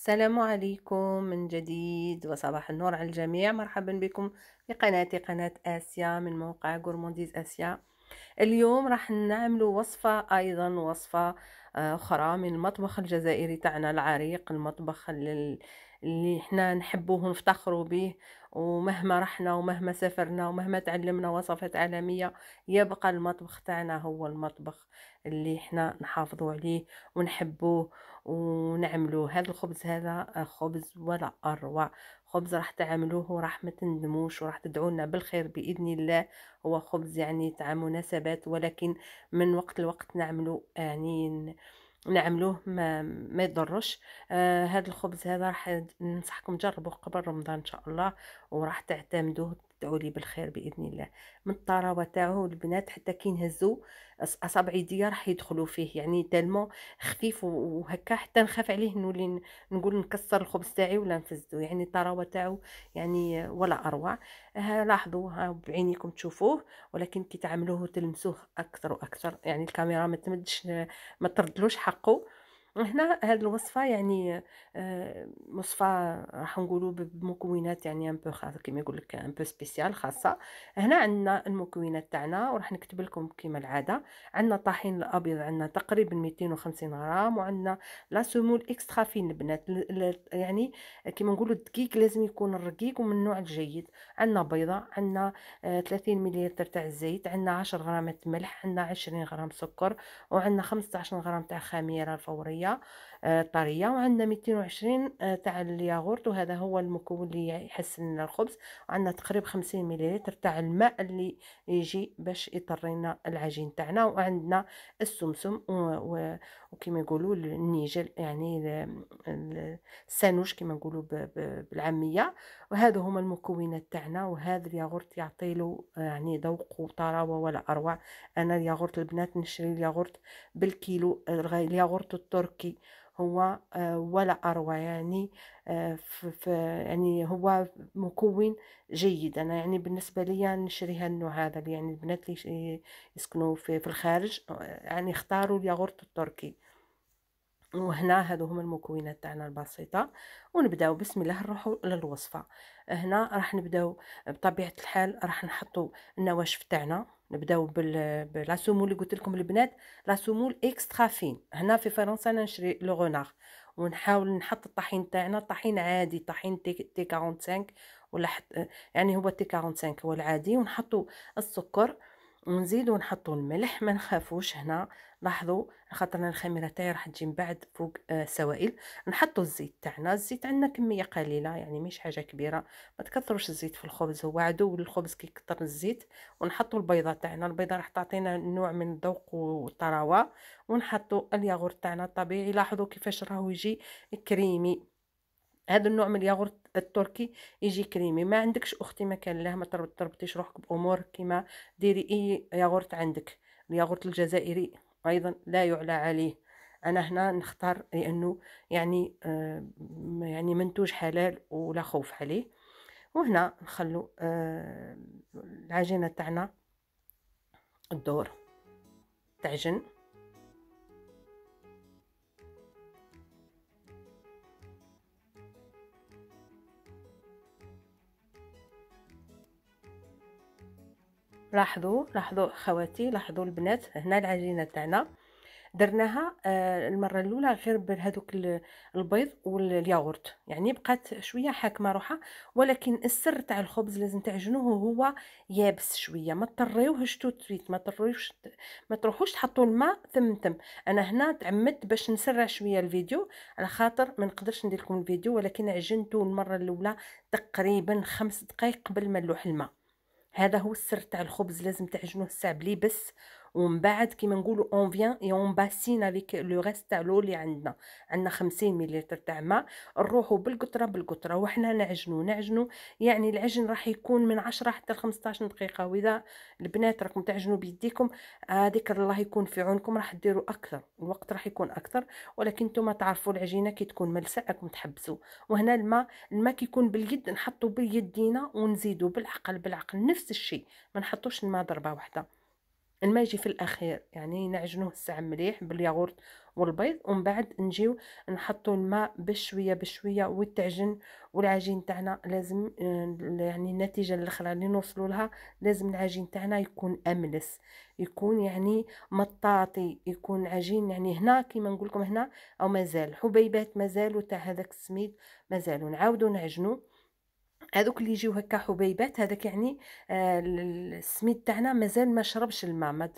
السلام عليكم من جديد وصباح النور على الجميع مرحبا بكم في قناتي قناة آسيا من موقع غورمونديز آسيا اليوم راح نعمل وصفة أيضا وصفة آه، أخرى من المطبخ الجزائري تاعنا العريق المطبخ اللي احنا نحبوه ونفتخروا به ومهما رحنا ومهما سافرنا ومهما تعلمنا وصفات عالمية يبقى المطبخ تاعنا هو المطبخ اللي احنا نحافظوا عليه ونحبوه ونعملوه هذا الخبز هذا خبز ولا اروع خبز راح تعملوه وراح ما تندموش وراح تدعونا بالخير باذن الله هو خبز يعني تاع مناسبات ولكن من وقت لوقت نعملو يعني نعملوه ما, ما يضرش آه الخبز هذا راح ننصحكم تجربوه قبل رمضان ان شاء الله وراح تعتمدوه وتدعوا لي بالخير باذن الله من الطراوه تاعو البنات حتى كي نهزوا اصابع يديا راح يدخلوا فيه يعني تالمو خفيف وهكا حتى نخاف عليه نولي نقول نكسر الخبز تاعي ولا نفزدو يعني الطراوه تاعو يعني ولا اروع ها لاحظوا ها بعينيكم تشوفوه ولكن كي تعملوه تلمسوه اكثر واكثر يعني الكاميرا ما تمدش ما تردلوش حقه هنا هاد الوصفه يعني آه، وصفه راح نقولوا بمكونات يعني ان بو كيما يقول لك ان بو سبيسيال خاصه هنا عندنا المكونات تاعنا وراح نكتب لكم كيما العاده عندنا طحين الابيض عندنا تقريبا 250 غرام وعندنا لا سمول اكسترا فين البنات يعني كيما نقولوا الدقيق لازم يكون الرقيق ومن النوع الجيد عندنا بيضه عندنا 30 آه، مليلتر تاع الزيت عندنا 10 غرامات ملح عندنا 20 غرام سكر وعندنا 15 غرام تاع خميره فوريه الطريه الطريه آه، وعندنا 220 آه، تاع الياغورت وهذا هو المكون اللي يحسن لنا الخبز عندنا تقريبا 50 مليلتر تاع الماء اللي يجي باش يطري لنا العجين تاعنا وعندنا السمسم وكما يقولوا النيجل يعني السانوش كما نقولوا بالعاميه وهذا هما المكونات تاعنا وهذا الياغورت يعطي له آه، يعني ذوق وطراوه ولا اروع انا الياغورت البنات نشري الياغورت بالكيلو الياغورت التركي تركي هو آه، ولا أروع يعني آه، في يعني هو مكون جيد أنا يعني بالنسبة لي يعني نشري هالنوع هذا يعني البنات اللي يسكنوا في, في الخارج آه، يعني اختاروا الياغورت التركي وهنا هادو هما المكونات تاعنا البسيطه ونبداو بسم الله نروحو للوصفه هنا راح نبداو بطبيعه الحال راح نحطو النواشف تاعنا نبداو بلا سمول اللي قلت لكم البنات لا سمول اكسترا فين هنا في فرنسا انا نشري لو غونار ونحاول نحط الطحين تاعنا طحين عادي طحين تي, تي 45 ولا حت يعني هو تي 45 هو العادي ونحطو السكر ونزيدو نحطو الملح ما نخافوش هنا لاحظوا خاطرنا الخميره تاعي راح تجي من بعد فوق آه نحطو الزيت تاعنا الزيت عندنا كميه قليله يعني مش حاجه كبيره ما تكثروش الزيت في الخبز هو عدو للخبز كي كثر الزيت ونحطو البيضه تاعنا البيضه راح تعطينا نوع من الذوق والطراوه ونحطو الياغورت تاعنا الطبيعي لاحظوا كيفاش راهو يجي كريمي هذا النوع من الياغورت التركي يجي كريمي ما عندكش اختي ما كان لها ما تربطيش روحك بامور كيما ديري اي ياغورت عندك الياغورت الجزائري ايضا لا يعلى عليه انا هنا نختار لانه يعني آه يعني منتوج حلال ولا خوف عليه وهنا نخلو آه العجينه تاعنا الدور تعجن لاحظوا لاحظوا خواتي لاحظوا البنات هنا العجينه تاعنا درناها آه، المره الاولى غير بهذوك البيض والياغورت يعني بقات شويه حاكمه روحها ولكن السر تاع الخبز لازم تعجنوه هو يابس شويه ما تطريوهش توتريت ما تطريوش ما تروحوش تحطوا الماء ثم ثم انا هنا تعمدت باش نسرع شويه الفيديو على خاطر ما نقدرش ندير لكم الفيديو ولكن عجنته المره الاولى تقريبا خمس دقائق قبل ما نلوح الماء هذا هو السر تاع الخبز لازم تعجنوه الساعه بليبس ومن بعد كيما نقولوا اون فيان اي اون باسين افيك لو ريست تاع لو اللي عندنا عندنا 50 مليلتر تاع ماء نروحوا بالقطره بالقطره وحنا نعجنوا نعجنوا يعني العجن راح يكون من 10 حتى 15 دقيقه واذا البنات راكم تعجنوا بيديكم هذيك الله يكون في عونكم راح ديروا اكثر الوقت راح يكون اكثر ولكن نتوما تعرفوا العجينه كي تكون ملسعه راكم تحبسوا وهنا الماء الماء كيكون باليد نحطوا بيدينا ونزيدوا بالعقل بالعقل نفس الشيء ما نحطوش الماء ضربه واحده الما يجي في الاخير يعني نعجنوه الساعه مليح بالياغورت والبيض ومن بعد نجيو نحطو الماء بشويه بشويه والتعجن والعجين تاعنا لازم آه، يعني النتيجه الاخرى اللي نوصلوا لها لازم العجين تاعنا يكون املس يكون يعني مطاطي يكون عجين يعني هنا كيما نقول لكم هنا او مازال حبيبات مازال تاع هذاك السميد مازال نعاودوا نعجنوه هذوك اللي يجيو هكا حبيبات هذاك يعني آه، السميد تاعنا مازال ما شربش الماء ما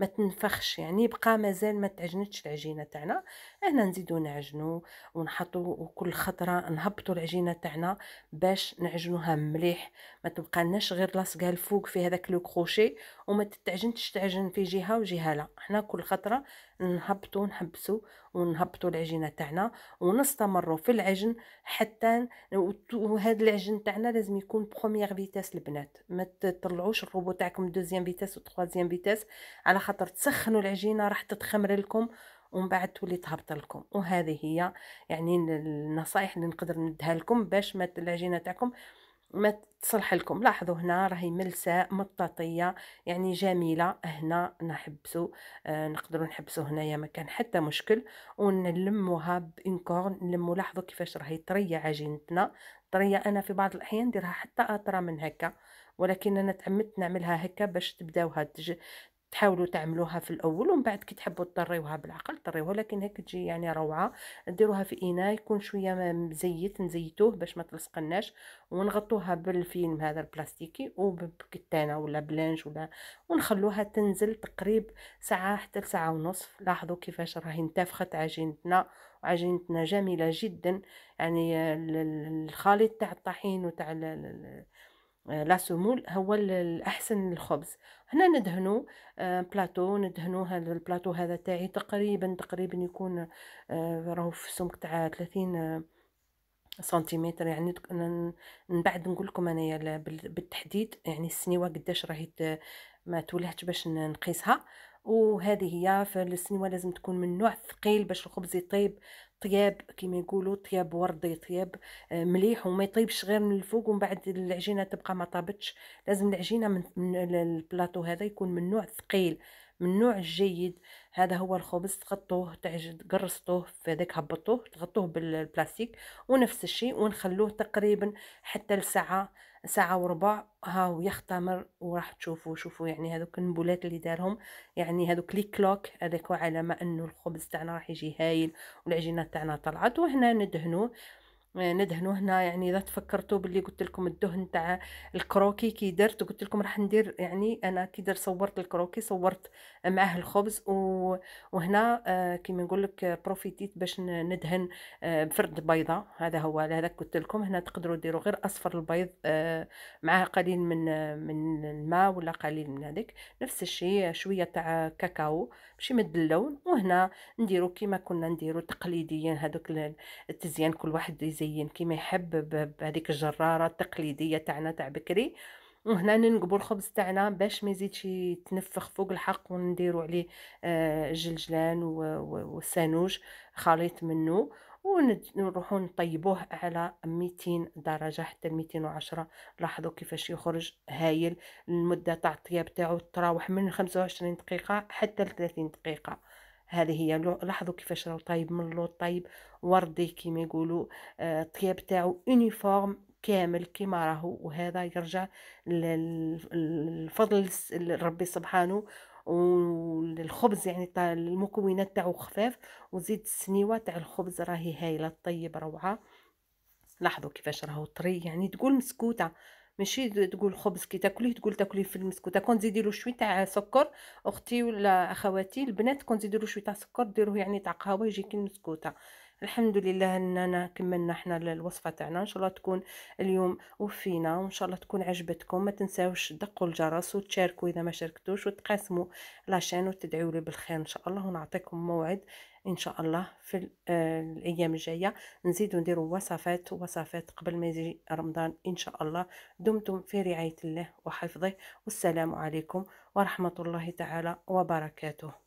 ما تنفخش يعني بقى مازال ما تعجنتش العجينه تاعنا هنا نزيدو نعجنو ونحطو كل خطره نهبطو العجينه تاعنا باش نعجنوها مليح ما تبقالناش غير لاصقه الفوق في هذاك لو كروشي وما تتعجنش تعجن في جهه وجهه لا حنا كل خطره نهبطو نحبسو ونهبطو العجينه تاعنا ونستمروا في العجن حتى وهذا العجن تاعنا لازم يكون بروميير فيتاس البنات ما تطلعوش الروبو تاعكم دوزيام فيتاس وتروازيام فيتاس على خاطر تسخنوا العجينه راح تتخمر لكم ومن بعد تولي تهبط لكم وهذه هي يعني النصائح اللي نقدر ندها لكم باش ما العجينه تاعكم ما تصلح لكم لاحظوا هنا راهي ملساء مطاطيه يعني جميله هنا نحبسو آه نقدروا نحبسو هنايا ما كان حتى مشكل ونلموها بانكور نلمو لاحظوا كيفاش راهي طريه عجينتنا طريه انا في بعض الاحيان نديرها حتى اطرى من هكا ولكن انا تعمدت نعملها هكا باش تبداوها تحاولوا تعملوها في الاول ومن بعد كي تحبوا تطريوها بالعقل طريوها لكن هيك تجي يعني روعه ديروها في اناء يكون شويه مزيت نزيتوه باش ما تلصقناش ونغطوها بالفيلم هذا البلاستيكي وبكتانه ولا بلانش ولا ونخلوها تنزل تقريب ساعه حتى لساعه ونصف لاحظوا كيفاش راهي انتفخت عجينتنا وعجينتنا جميله جدا يعني الخليط تاع الطحين وتاع لا سمول هو الاحسن للخبز هنا ندهنو آه، بلاطو ندهنو هذا البلاطو هذا تاعي تقريبا تقريبا يكون آه، راهو في سمك تاع 30 آه، سنتيمتر يعني من بعد نقول لكم انايا بالتحديد يعني السنيوه قداش راهي ما تولهت باش نقيسها وهذه هي فالسنيوه لازم تكون من نوع ثقيل باش الخبز يطيب طياب كما يقولوا طياب وردي طياب آه، مليح وما يطيبش غير من الفوق ومن بعد العجينه تبقى ما طابتش لازم العجينه من, البلاطو هذا يكون من نوع ثقيل من نوع جيد هذا هو الخبز تغطوه قرصتوه في هذاك هبطوه تغطوه بالبلاستيك ونفس الشيء ونخلوه تقريبا حتى لساعه ساعة وربع هاو يختمر وراح تشوفوا شوفوا يعني هذوك النبولات اللي دارهم يعني هذوك لي كلوك هذاك علامة انه الخبز تاعنا راح يجي هايل والعجينة تاعنا طلعت وهنا ندهنوه ندهنوا هنا يعني اذا تفكرتوا باللي قلت لكم الدهن تاع الكروكي كي درت قلت لكم راح ندير يعني انا كي درت صورت الكروكي صورت معاه الخبز و... وهنا آه كيما نقول لك بروفيتيت باش ندهن آه بفرد بيضه هذا هو هذاك قلت لكم هنا تقدروا ديروا غير اصفر البيض آه معاه قليل من آه، من الماء ولا قليل من هذيك نفس الشيء شويه تاع كاكاو باش يمد اللون وهنا نديروا كيما كنا نديروا تقليديا هذوك التزيان كل واحد يزيد يزين كيما يحب بهذيك الجراره التقليديه تاعنا تاع بكري وهنا ننقبو الخبز تاعنا باش ما يزيدش يتنفخ فوق الحق ونديرو عليه الجلجلان آه، والسانوج خليط منه ونروحوا نطيبوه على 200 درجة حتى 210 لاحظوا كيفاش يخرج هايل المدة تاع الطياب تاعو تراوح من 25 دقيقة حتى 30 دقيقة هذه هي لاحظوا كيفاش راه طايب من اللون طايب وردي كيما يقولوا آه، الطياب تاعو يونيفورم كامل كيما راهو وهذا يرجع الفضل لربي سبحانه والخبز يعني تاع المكونات تاعو خفاف وزيد السنيوه تاع الخبز راهي هايله طيب روعه لاحظوا كيفاش راهو طري يعني تقول مسكوته ماشي تقول خبز كي تاكليه تقول تاكليه في كون تزيدي له شويه تاع سكر اختي ولا اخواتي البنات تزيدي له شويه تاع سكر ديروه يعني تاع قهوه يجي كي المسكوته الحمد لله اننا كملنا حنا الوصفه تاعنا ان شاء الله تكون اليوم وفينا وان شاء الله تكون عجبتكم ما تنساوش تدقوا الجرس وتشاركوا اذا ما شاركتوش وتقاسموا لاشين وتدعوا لي بالخير ان شاء الله ونعطيكم موعد ان شاء الله في آه، الايام الجايه نزيدو نديرو وصفات وصفات قبل ما يجي رمضان ان شاء الله دمتم في رعايه الله وحفظه والسلام عليكم ورحمه الله تعالى وبركاته